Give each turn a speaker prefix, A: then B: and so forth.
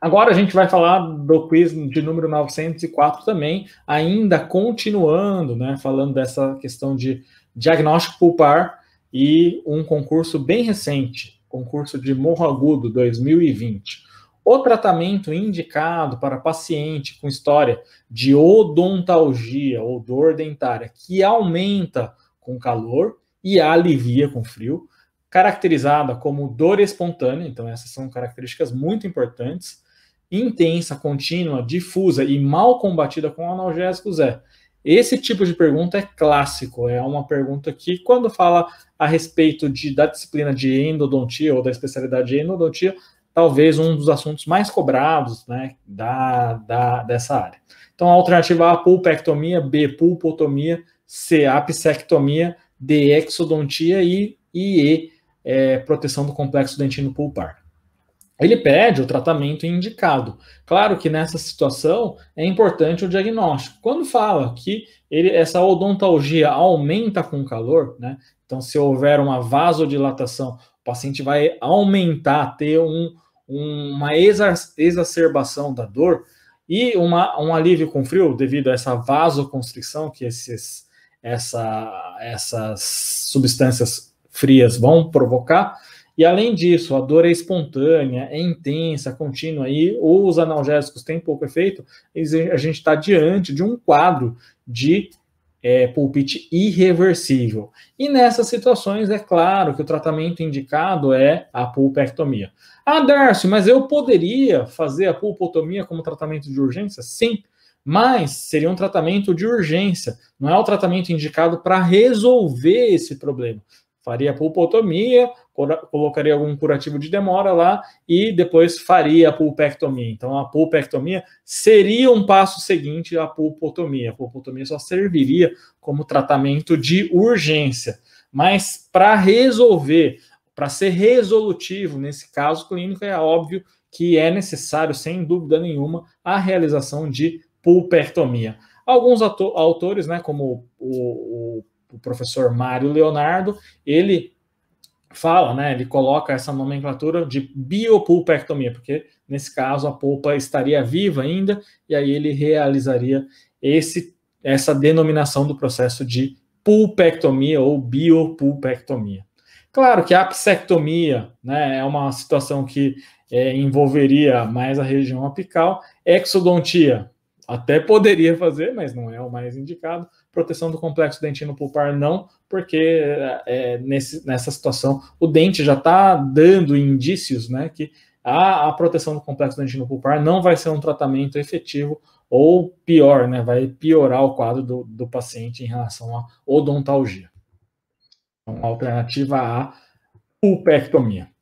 A: Agora a gente vai falar do quiz de número 904 também, ainda continuando, né, falando dessa questão de diagnóstico pulpar e um concurso bem recente, concurso de Morro Agudo 2020. O tratamento indicado para paciente com história de odontalgia ou dor dentária que aumenta com calor e alivia com frio caracterizada como dor espontânea, então essas são características muito importantes, intensa, contínua, difusa e mal combatida com analgésicos é. Esse tipo de pergunta é clássico, é uma pergunta que quando fala a respeito de, da disciplina de endodontia ou da especialidade de endodontia, talvez um dos assuntos mais cobrados né, da, da, dessa área. Então, a alternativa A, pulpectomia, B, pulpotomia, C, apsectomia, D, exodontia e, e E, é, proteção do complexo dentino pulpar. Ele pede o tratamento indicado. Claro que nessa situação é importante o diagnóstico. Quando fala que ele, essa odontalgia aumenta com calor, né? Então, se houver uma vasodilatação, o paciente vai aumentar, ter um, um, uma exacerbação da dor e uma, um alívio com frio devido a essa vasoconstrição que esses, essa, essas substâncias frias vão provocar. E além disso, a dor é espontânea, é intensa, contínua, e ou os analgésicos têm pouco efeito, a gente está diante de um quadro de é, pulpite irreversível. E nessas situações, é claro que o tratamento indicado é a pulpectomia. Ah, Darcio, mas eu poderia fazer a pulpotomia como tratamento de urgência? Sim, mas seria um tratamento de urgência, não é o tratamento indicado para resolver esse problema faria a pulpotomia, colocaria algum curativo de demora lá e depois faria a pulpectomia. Então, a pulpectomia seria um passo seguinte à pulpotomia. A pulpotomia só serviria como tratamento de urgência, mas para resolver, para ser resolutivo nesse caso clínico, é óbvio que é necessário, sem dúvida nenhuma, a realização de pulpectomia. Alguns autores, né, como o, o o professor Mário Leonardo, ele fala, né, ele coloca essa nomenclatura de biopulpectomia, porque nesse caso a polpa estaria viva ainda, e aí ele realizaria esse, essa denominação do processo de pulpectomia ou biopulpectomia. Claro que a apsectomia né, é uma situação que é, envolveria mais a região apical, exodontia até poderia fazer, mas não é o mais indicado. Proteção do complexo dentino pulpar, não, porque é, é nesse, nessa situação o dente já está dando indícios né, que a, a proteção do complexo dentino pulpar não vai ser um tratamento efetivo ou pior, né, vai piorar o quadro do, do paciente em relação à odontalgia. Então, alternativa A, pulpectomia.